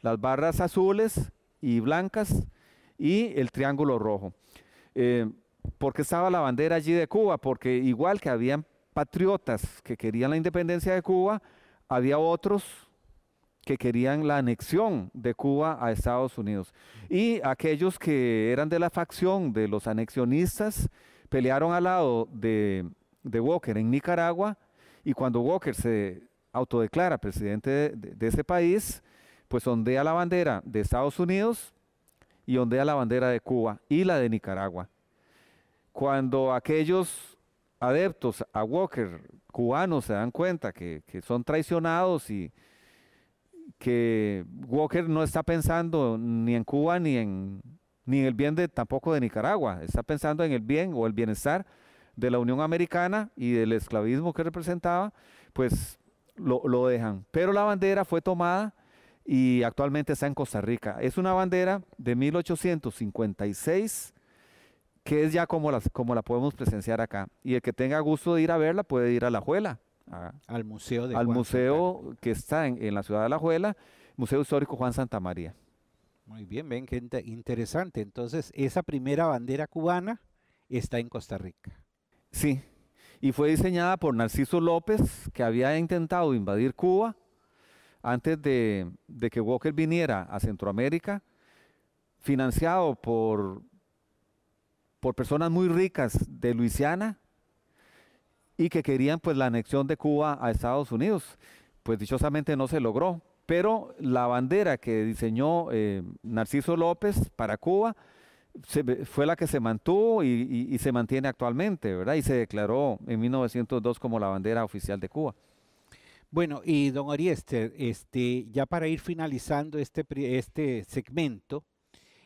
las barras azules y blancas y el triángulo rojo. Eh, porque estaba la bandera allí de Cuba, porque igual que habían patriotas que querían la independencia de Cuba, había otros que querían la anexión de Cuba a Estados Unidos. Y aquellos que eran de la facción de los anexionistas pelearon al lado de, Walker en Nicaragua y cuando Walker se autodeclara presidente de, ese país, pues ondea la bandera de Estados Unidos y ondea la bandera de Cuba y la de Nicaragua. Cuando aquellos adeptos a Walker cubanos se dan cuenta que, son traicionados y que Walker no está pensando ni en Cuba ni en, ni el bien de, tampoco de Nicaragua, está pensando en el bien o el bienestar de la Unión Americana y del esclavismo que representaba, pues lo, lo, dejan. Pero la bandera fue tomada y actualmente está en Costa Rica. Es una bandera de 1856 que es ya como, las, como la podemos presenciar acá. Y el que tenga gusto de ir a verla puede ir a La Juela. ¿ah? al museo de Al museo que está en, la ciudad de La Juela, Museo Histórico Juan Santa María. Muy bien, ven qué interesante. Entonces, esa primera bandera cubana está en Costa Rica. Sí, y fue diseñada por Narciso López, que había intentado invadir Cuba antes de, de que Walker viniera a Centroamérica, financiado por por personas muy ricas de Luisiana y que querían pues la anexión de Cuba a Estados Unidos. Pues dichosamente no se logró, pero la bandera que diseñó eh, Narciso López para Cuba fue la que se mantuvo y, se mantiene actualmente, ¿verdad? Y se declaró en 1902 como la bandera oficial de Cuba. Bueno, y don Ariester, este, ya para ir finalizando este, este segmento,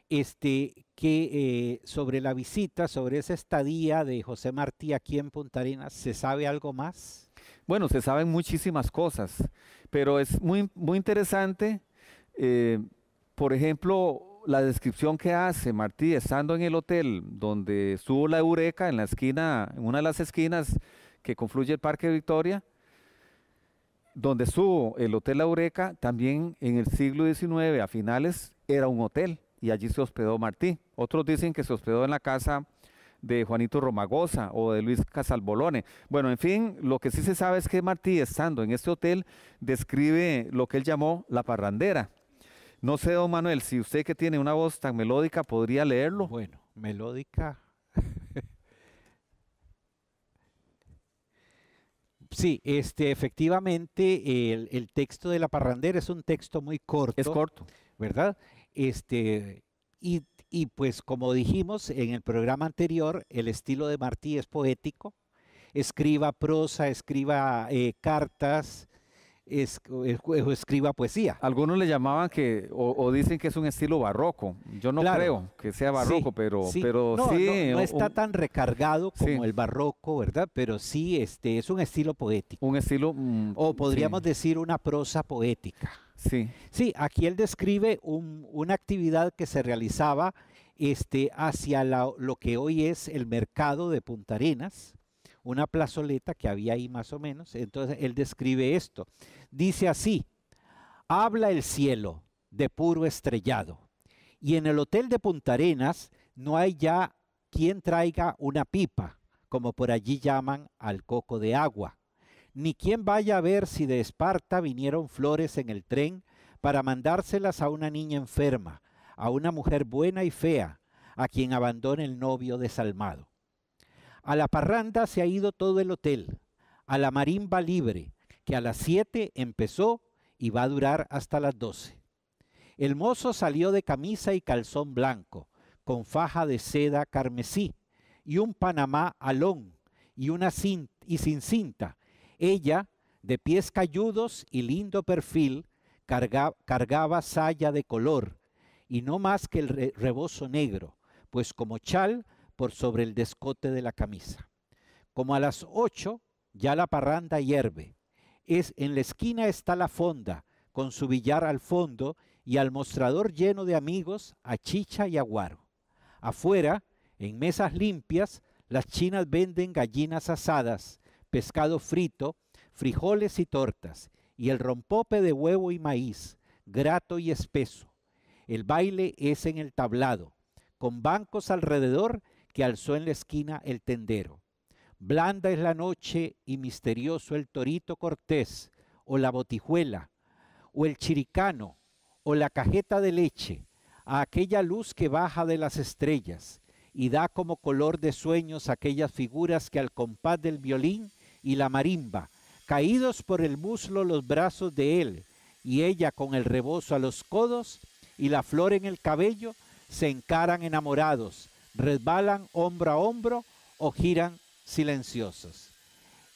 este, que eh, sobre la visita, sobre esa estadía de José Martí aquí en Punta Arenas, ¿se sabe algo más? Bueno, se saben muchísimas cosas, pero es muy, muy interesante, eh, por ejemplo, la descripción que hace Martí estando en el hotel donde estuvo la Eureka, en la esquina, en una de las esquinas que confluye el Parque Victoria, donde estuvo el Hotel La Eureka, también en el siglo XIX, a finales, era un hotel y allí se hospedó Martí. Otros dicen que se hospedó en la casa de Juanito Romagosa o de Luis Casalbolone. Bueno, en fin, lo que sí se sabe es que Martí, estando en este hotel, describe lo que él llamó la parrandera. No sé, don Manuel, si usted que tiene una voz tan melódica podría leerlo. Bueno, melódica. sí, este, efectivamente, el, el texto de la parrandera es un texto muy corto. Es corto. ¿Verdad? Este, y, pues como dijimos en el programa anterior, el estilo de Martí es poético, escriba prosa, escriba eh, cartas, eh, escriba poesía. Algunos le llamaban que, o, dicen que es un estilo barroco. Yo no creo que sea barroco, pero sí. Pero no, está tan recargado como el barroco, ¿verdad? Pero sí este, es un estilo poético. Un estilo. Mm, o podríamos decir una prosa poética. Sí. aquí él describe una actividad que se realizaba este, hacia la, lo que hoy es el mercado de Punta Arenas, una plazoleta que había ahí más o menos. Entonces él describe esto. Dice así, habla el cielo de puro estrellado. Y en el hotel de Punta Arenas no hay ya quien traiga una pipa, como por allí llaman al coco de agua ni quien vaya a ver si de Esparta vinieron flores en el tren para mandárselas a una niña enferma, a una mujer buena y fea, a quien abandona el novio desalmado. A la parranda se ha ido todo el hotel, a la marimba libre, que a las siete empezó y va a durar hasta las doce. El mozo salió de camisa y calzón blanco, con faja de seda carmesí y un panamá alón y una y sin cinta ella, de pies calludos y lindo perfil, cargaba saya de color, y no más que el rebozo negro, pues como chal por sobre el descote de la camisa. Como a las ocho, ya la parranda hierve. Es, en la esquina está la fonda, con su billar al fondo y al mostrador lleno de amigos, a chicha y aguaro. Afuera, en mesas limpias, las chinas venden gallinas asadas pescado frito, frijoles y tortas, y el rompope de huevo y maíz, grato y espeso. El baile es en el tablado, con bancos alrededor que alzó en la esquina el tendero. Blanda es la noche y misterioso el torito cortés, o la botijuela, o el chiricano, o la cajeta de leche, a aquella luz que baja de las estrellas y da como color de sueños aquellas figuras que al compás del violín y la marimba, caídos por el muslo los brazos de él, y ella con el rebozo a los codos y la flor en el cabello, se encaran enamorados, resbalan hombro a hombro o giran silenciosos.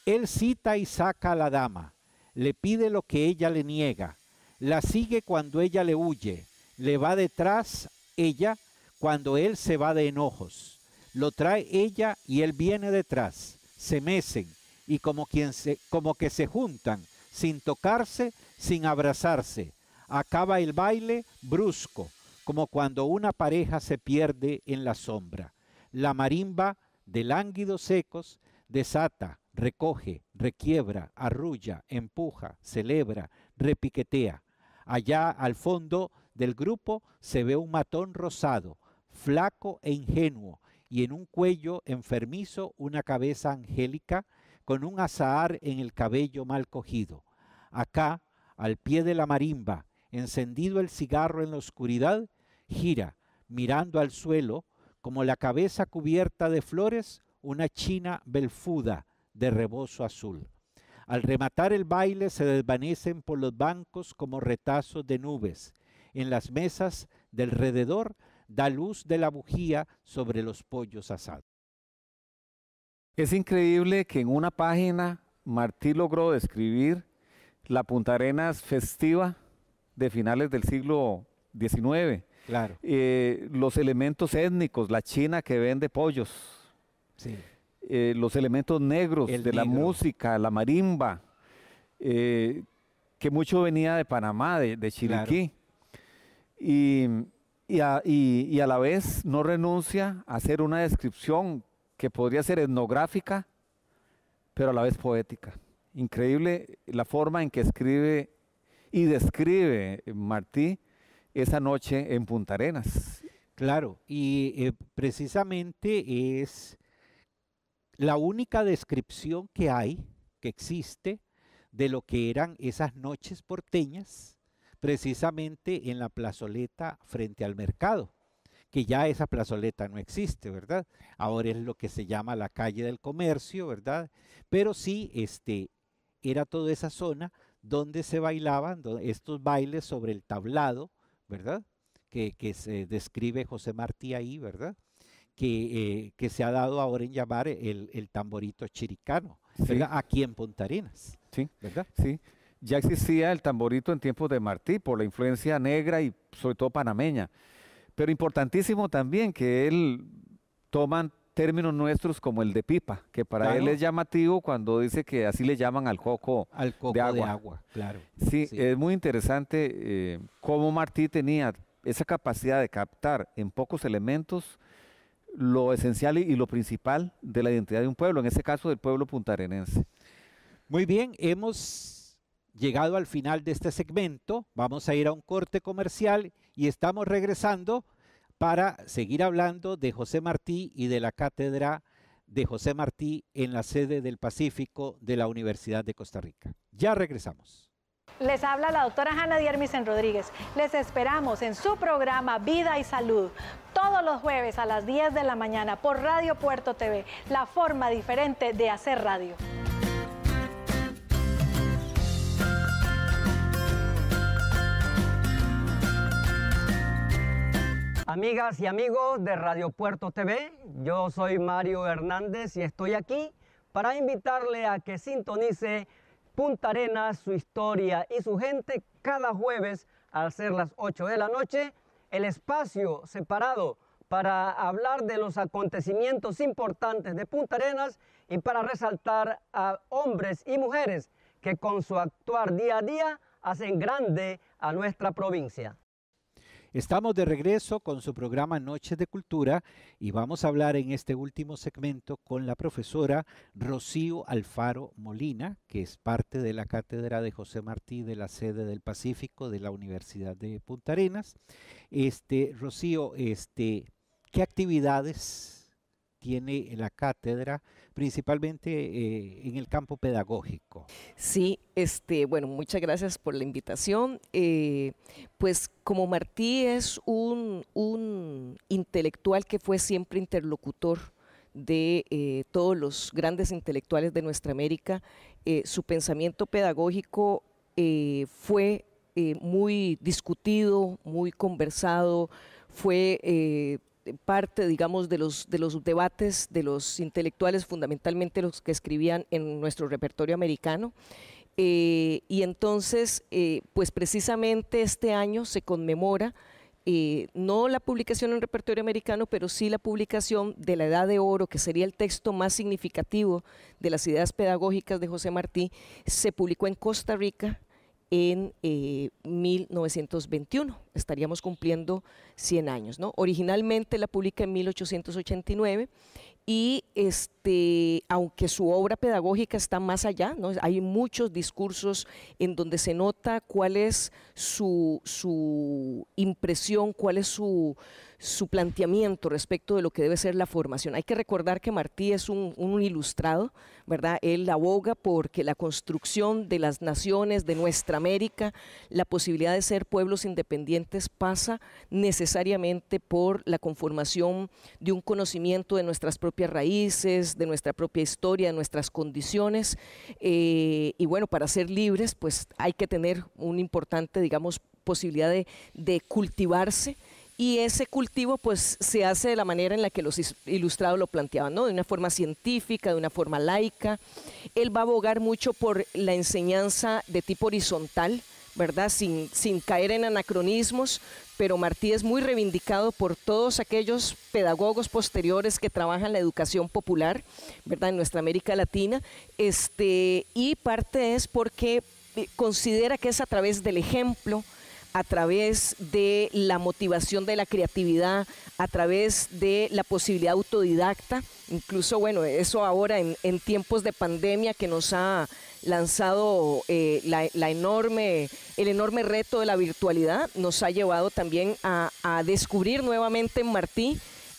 Él cita y saca a la dama, le pide lo que ella le niega, la sigue cuando ella le huye, le va detrás ella cuando él se va de enojos, lo trae ella y él viene detrás, se mecen, y como, quien se, como que se juntan, sin tocarse, sin abrazarse. Acaba el baile brusco, como cuando una pareja se pierde en la sombra. La marimba de lánguidos secos desata, recoge, requiebra, arrulla, empuja, celebra, repiquetea. Allá al fondo del grupo se ve un matón rosado, flaco e ingenuo, y en un cuello enfermizo una cabeza angélica con un azahar en el cabello mal cogido. Acá, al pie de la marimba, encendido el cigarro en la oscuridad, gira, mirando al suelo, como la cabeza cubierta de flores, una china belfuda de rebozo azul. Al rematar el baile se desvanecen por los bancos como retazos de nubes. En las mesas del rededor da luz de la bujía sobre los pollos asados. Es increíble que en una página Martí logró describir la Punta Arenas festiva de finales del siglo XIX. Claro. Eh, los elementos étnicos, la China que vende pollos. Sí. Eh, los elementos negros de la música, la marimba, eh, que mucho venía de Panamá, de, de Chiriquí. y, a, la vez no renuncia a hacer una descripción que podría ser etnográfica, pero a la vez poética. Increíble la forma en que escribe y describe Martí esa noche en Punta Arenas. Claro, y eh, precisamente es la única descripción que hay, que existe, de lo que eran esas noches porteñas, precisamente en la plazoleta frente al mercado que ya esa plazoleta no existe, ¿verdad? Ahora es lo que se llama la calle del comercio, ¿verdad? Pero sí, este, era toda esa zona donde se bailaban estos bailes sobre el tablado, ¿verdad? Que, se describe José Martí ahí, ¿verdad? Que, eh, se ha dado ahora en llamar el, tamborito chiricano, aquí en Pontarinas. Sí, ¿verdad? Sí. Ya existía el tamborito en tiempos de Martí por la influencia negra y sobre todo panameña. Pero importantísimo también que él toman términos nuestros como el de pipa, que para él es llamativo cuando dice que así le llaman al coco, al de, agua. Claro. Sí, es muy interesante eh, cómo Martí tenía esa capacidad de captar en pocos elementos lo esencial y lo principal de la identidad de un pueblo, en este caso del pueblo puntarenense. Muy bien, hemos llegado al final de este segmento, vamos a ir a un corte comercial y estamos regresando para seguir hablando de José Martí y de la cátedra de José Martí en la sede del Pacífico de la Universidad de Costa Rica. Ya regresamos. Les habla la doctora Hanna Diermisen Rodríguez. Les esperamos en su programa Vida y Salud, todos los jueves a las 10 de la mañana por Radio Puerto TV, la forma diferente de hacer radio. Amigas y amigos de Radio Puerto TV, yo soy Mario Hernández y estoy aquí para invitarle a que sintonice Punta Arenas, su historia y su gente cada jueves al ser las 8 de la noche, el espacio separado para hablar de los acontecimientos importantes de Punta Arenas y para resaltar a hombres y mujeres que con su actuar día a día hacen grande a nuestra provincia. Estamos de regreso con su programa Noches de Cultura y vamos a hablar en este último segmento con la profesora Rocío Alfaro Molina, que es parte de la cátedra de José Martí de la sede del Pacífico de la Universidad de Punta Arenas. Este, Rocío, este, ¿qué actividades tiene la cátedra, principalmente eh, en el campo pedagógico. Sí, este, bueno, muchas gracias por la invitación. Eh, pues como Martí es un, intelectual que fue siempre interlocutor de eh, todos los grandes intelectuales de nuestra América, su pensamiento pedagógico fue muy discutido, muy conversado, fue parte, digamos, de los, de los debates de los intelectuales, fundamentalmente los que escribían en nuestro repertorio americano. Eh, y entonces, eh, pues precisamente este año se conmemora eh, no la publicación en repertorio americano, pero sí la publicación de la Edad de Oro, que sería el texto más significativo de las ideas pedagógicas de José Martí, se publicó en Costa Rica en 1921. Eh, Estaríamos cumpliendo 100 años. ¿no? Originalmente la publica en 1889 y este, aunque su obra pedagógica está más allá, ¿no? hay muchos discursos en donde se nota cuál es su, impresión, cuál es su, planteamiento respecto de lo que debe ser la formación. Hay que recordar que Martí es un, ilustrado, ¿verdad? Él aboga porque la construcción de las naciones, de nuestra América, la posibilidad de ser pueblos independientes pasa necesariamente por la conformación de un conocimiento de nuestras propias raíces, de nuestra propia historia, de nuestras condiciones. Eh, y bueno, para ser libres, pues hay que tener una importante, digamos, posibilidad de, de cultivarse y ese cultivo pues se hace de la manera en la que los ilustrados lo planteaban, ¿no? De una forma científica, de una forma laica. Él va a abogar mucho por la enseñanza de tipo horizontal, ¿verdad? Sin, sin caer en anacronismos, pero Martí es muy reivindicado por todos aquellos pedagogos posteriores que trabajan la educación popular, ¿verdad? En nuestra América Latina, este, y parte es porque eh, considera que es a través del ejemplo, a través de la motivación de la creatividad, a través de la posibilidad autodidacta, incluso, bueno, eso ahora en, en tiempos de pandemia que nos ha lanzado eh, la, enorme, el enorme reto de la virtualidad, nos ha llevado también a, descubrir nuevamente en Martí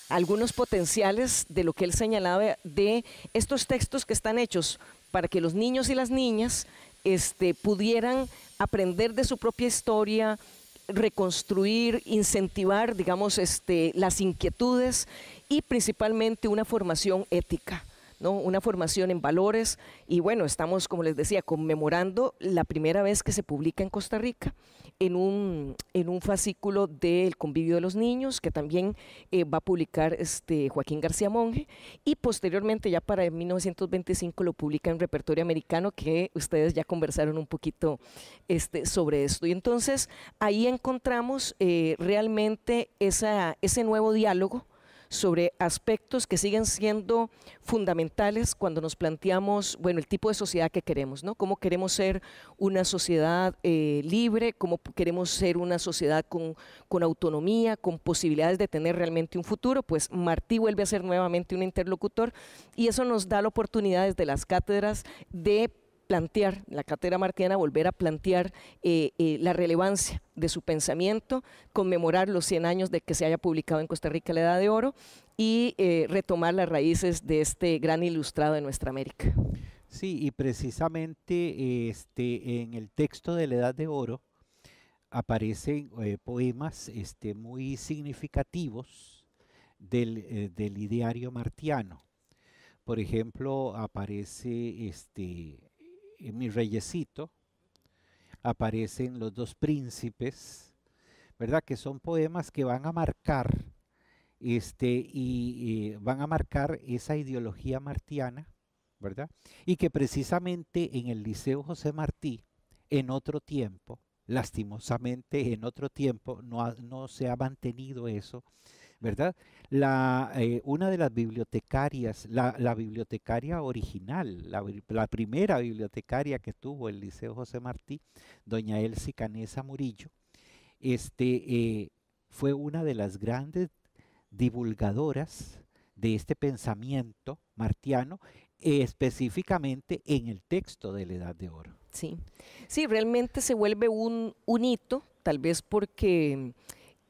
algunos potenciales de lo que él señalaba de estos textos que están hechos para que los niños y las niñas este, pudieran aprender de su propia historia, reconstruir, incentivar, digamos, este, las inquietudes y principalmente una formación ética. ¿no? Una formación en valores y bueno, estamos, como les decía, conmemorando la primera vez que se publica en Costa Rica en un, en un fascículo del convivio de los niños que también eh, va a publicar este Joaquín García Monge y posteriormente ya para 1925 lo publica en Repertorio Americano que ustedes ya conversaron un poquito este, sobre esto. Y entonces ahí encontramos eh, realmente esa, ese nuevo diálogo sobre aspectos que siguen siendo fundamentales cuando nos planteamos, bueno, el tipo de sociedad que queremos, ¿no? Cómo queremos ser una sociedad eh, libre, cómo queremos ser una sociedad con, con autonomía, con posibilidades de tener realmente un futuro, pues Martí vuelve a ser nuevamente un interlocutor y eso nos da la oportunidad desde las cátedras de plantear, la cátedra martiana volver a plantear eh, eh, la relevancia de su pensamiento, conmemorar los 100 años de que se haya publicado en Costa Rica la Edad de Oro y eh, retomar las raíces de este gran ilustrado de nuestra América. Sí, y precisamente este, en el texto de la Edad de Oro aparecen poemas este, muy significativos del, del ideario martiano por ejemplo, aparece este, en mi reyesito, aparecen los dos príncipes, ¿verdad? Que son poemas que van a marcar, este, y, van a marcar esa ideología martiana, ¿verdad? Y que precisamente en el Liceo José Martí, en otro tiempo, lastimosamente en otro tiempo, no, no se ha mantenido eso, ¿verdad? La, eh, una de las bibliotecarias, la, bibliotecaria original, la, primera bibliotecaria que tuvo el Liceo José Martí, doña Elsie Canesa Murillo, este, eh, fue una de las grandes divulgadoras de este pensamiento martiano, específicamente en el texto de la Edad de Oro. Sí, sí, realmente se vuelve un, un hito, tal vez porque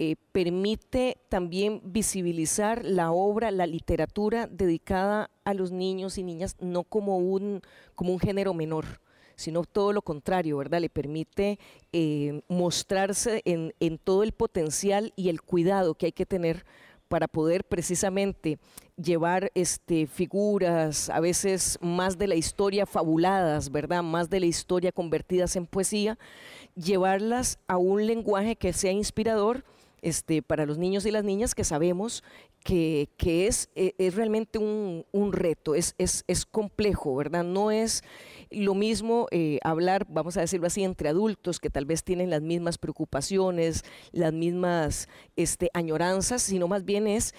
eh, permite también visibilizar la obra, la literatura dedicada a los niños y niñas, no como un, como un género menor, sino todo lo contrario, ¿verdad? Le permite eh, mostrarse en, todo el potencial y el cuidado que hay que tener para poder precisamente llevar este, figuras, a veces más de la historia fabuladas, ¿verdad? Más de la historia convertidas en poesía, llevarlas a un lenguaje que sea inspirador, este, para los niños y las niñas que sabemos que, e, es, realmente un, reto, es, complejo, ¿verdad? No es lo mismo eh, hablar, vamos a decirlo así, entre adultos que tal vez tienen las mismas preocupaciones, las mismas este, añoranzas, sino más bien es,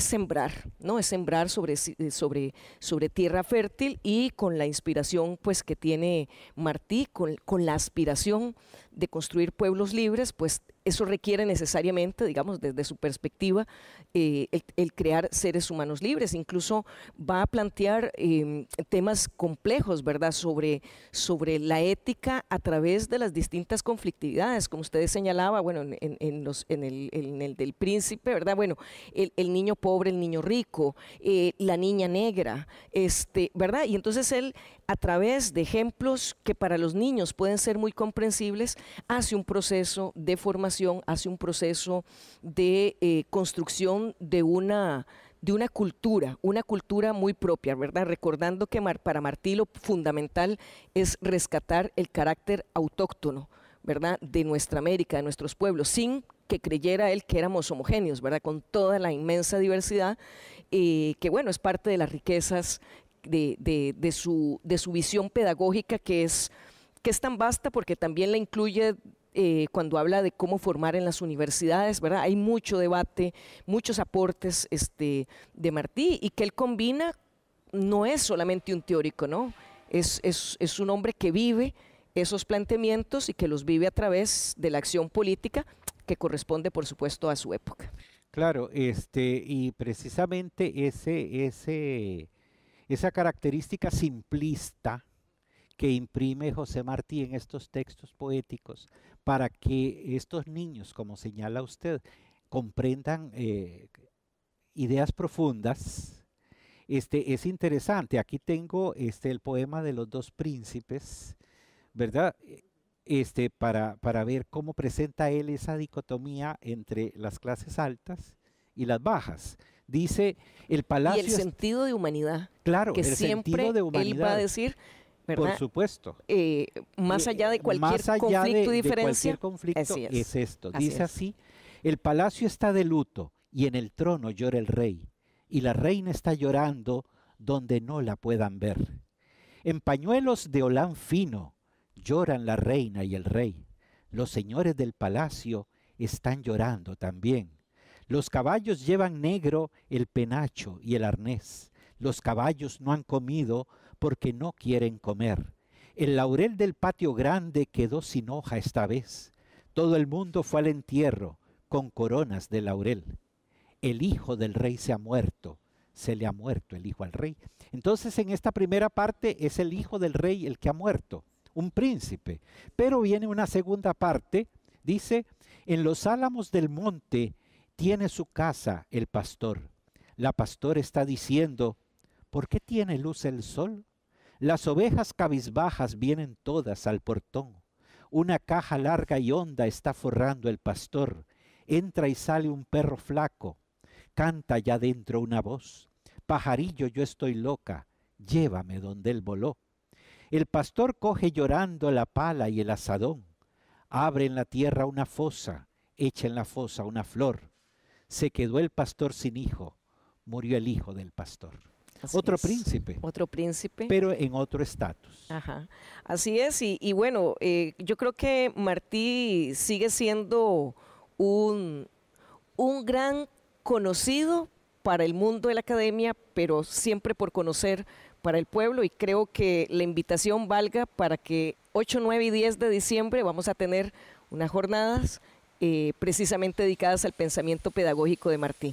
sembrar, ¿no? Es sembrar eh, sobre, sobre tierra fértil y con la inspiración pues, que tiene Martí, con la aspiración de construir pueblos libres, pues eso requiere necesariamente, digamos, desde su perspectiva, eh, el, crear seres humanos libres. Incluso va a plantear em, temas complejos, ¿verdad?, sobre, sobre la ética a través de las distintas conflictividades, como ustedes señalaba, bueno, en, el, del príncipe, ¿verdad? Bueno, el, niño pobre, el niño rico, eh, la niña negra, este, ¿verdad? Y entonces él, a través de ejemplos que para los niños pueden ser muy comprensibles, hace un proceso de formación hace un proceso de eh, construcción de una de una cultura, una cultura muy propia, ¿verdad? Recordando que para Martí lo fundamental es rescatar el carácter autóctono, ¿verdad? De nuestra América, de nuestros pueblos, sin que creyera él que éramos homogéneos, ¿verdad? Con toda la inmensa diversidad, eh, que bueno, es parte de las riquezas de, su, de su visión pedagógica que es, que es tan vasta porque también la incluye eh, cuando habla de cómo formar en las universidades, ¿verdad? Hay mucho debate, muchos aportes este, de Martí y que él combina, no es solamente un teórico, ¿no? Es, un hombre que vive esos planteamientos y que los vive a través de la acción política que corresponde, por supuesto, a su época. Claro, este, y precisamente esa característica simplista que imprime José Martí en estos textos poéticos para que estos niños, como señala usted, comprendan eh, ideas profundas. Este, es interesante, aquí tengo este, el poema de los dos príncipes, ¿verdad? Este, para, para ver cómo presenta él esa dicotomía entre las clases altas y las bajas. Dice, el palacio... Y el sentido de humanidad. Claro, que el siempre sentido de humanidad. Él va a decir, por supuesto. Eh, más allá de cualquier conflicto conflicto es. esto. Dice así, el palacio está de luto y en el trono llora el rey, y la reina está llorando donde no la puedan ver. En pañuelos de olán fino lloran la reina y el rey. Los señores del palacio están llorando también. Los caballos llevan negro el penacho y el arnés. Los caballos no han comido porque no quieren comer. El laurel del patio grande quedó sin hoja esta vez. Todo el mundo fue al entierro con coronas de laurel. El hijo del rey se ha muerto. Se le ha muerto el hijo al rey. Entonces en esta primera parte es el hijo del rey el que ha muerto, un príncipe. Pero viene una segunda parte, dice, en los álamos del monte tiene su casa el pastor. La pastor está diciendo, ¿por qué tiene luz el sol? Las ovejas cabizbajas vienen todas al portón. Una caja larga y honda está forrando el pastor. Entra y sale un perro flaco. Canta ya dentro una voz. Pajarillo, yo estoy loca. Llévame donde él voló. El pastor coge llorando la pala y el asadón. Abre en la tierra una fosa, echa en la fosa una flor. Se quedó el pastor sin hijo, murió el hijo del pastor otro príncipe. Otro príncipe. Pero en otro estatus. Así es, y, bueno, eh, yo creo que Martí sigue siendo un, un gran conocido para el mundo de la academia, pero siempre por conocer para el pueblo y creo que la invitación valga para que 8, 9 y 10 de diciembre vamos a tener unas jornadas eh, precisamente dedicadas al pensamiento pedagógico de Martí.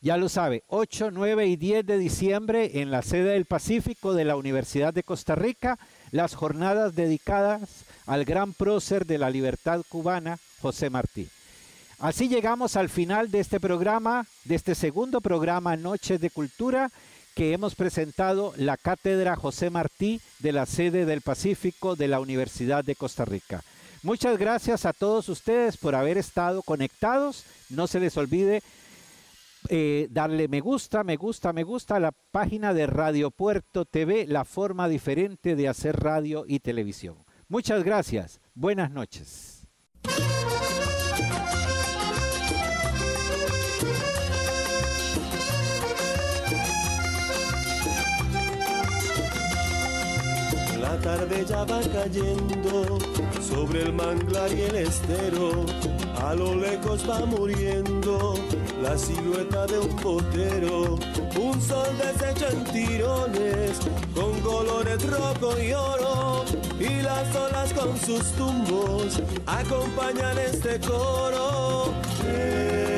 Ya lo sabe, 8, 9 y 10 de diciembre en la sede del Pacífico de la Universidad de Costa Rica, las jornadas dedicadas al gran prócer de la libertad cubana, José Martí. Así llegamos al final de este programa, de este segundo programa Noches de Cultura, que hemos presentado la Cátedra José Martí de la sede del Pacífico de la Universidad de Costa Rica. Muchas gracias a todos ustedes por haber estado conectados. No se les olvide eh, darle me gusta, me gusta, me gusta a la página de Radio Puerto TV, la forma diferente de hacer radio y televisión. Muchas gracias. Buenas noches. La tarde ya va cayendo sobre el manglar y el estero a lo lejos va muriendo la silueta de un potero, un sol deshecho en tirones, con colores rojo y oro, y las olas con sus tumbos acompañan este coro. Eh.